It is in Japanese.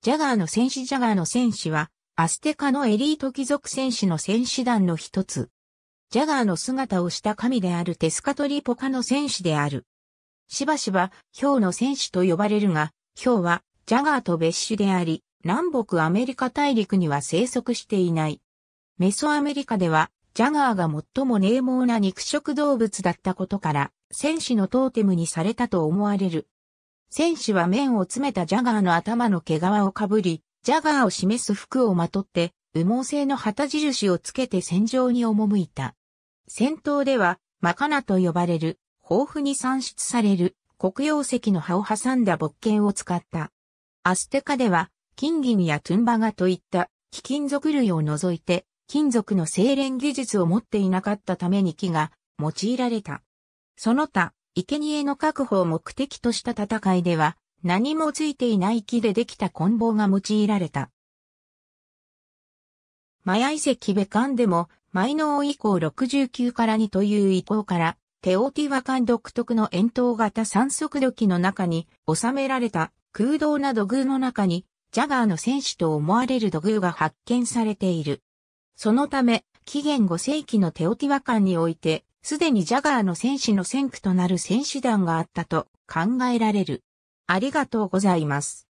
ジャガーの戦士ジャガーの戦士は、アステカのエリート貴族戦士の戦士団の一つ。ジャガーの姿をした神であるテスカトリポカの戦士である。しばしば、ヒョウの戦士と呼ばれるが、ヒョウは、ジャガーと別種であり、南北アメリカ大陸には生息していない。メソアメリカでは、ジャガーが最も冷猛な肉食動物だったことから、戦士のトーテムにされたと思われる。戦士は面を詰めたジャガーの頭の毛皮をかぶり、ジャガーを示す服をまとって、羽毛製の旗印をつけて戦場に赴いた。戦闘では、マカナと呼ばれる、豊富に産出される、黒曜石の葉を挟んだ木剣を使った。アステカでは、金銀やトゥンバガといった、貴金属類を除いて、金属の精錬技術を持っていなかったために木が用いられた。その他、生贄の確保を目的とした戦いでは、何もついていない木でできた棍棒が用いられた。マヤ遺跡ベカンでも、マイノー以降69から2という意向から、テオティワカン独特の円筒型三速土器の中に収められた空洞な土偶の中に、ジャガーの戦士と思われる土偶が発見されている。そのため、紀元5世紀のテオティワカンにおいて、すでにジャガーの戦士の先駆となる戦士団があったと考えられる。ありがとうございます。